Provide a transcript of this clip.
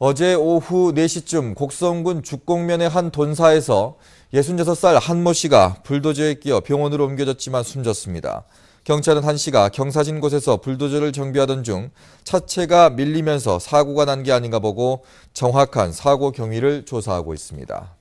어제 오후 4시쯤 곡성군 죽곡면의 한 돈사에서 66살 한모 씨가 불도저에 끼어 병원으로 옮겨졌지만 숨졌습니다. 경찰은 한 씨가 경사진 곳에서 불도저를 정비하던 중 차체가 밀리면서 사고가 난 게 아닌가 보고 정확한 사고 경위를 조사하고 있습니다.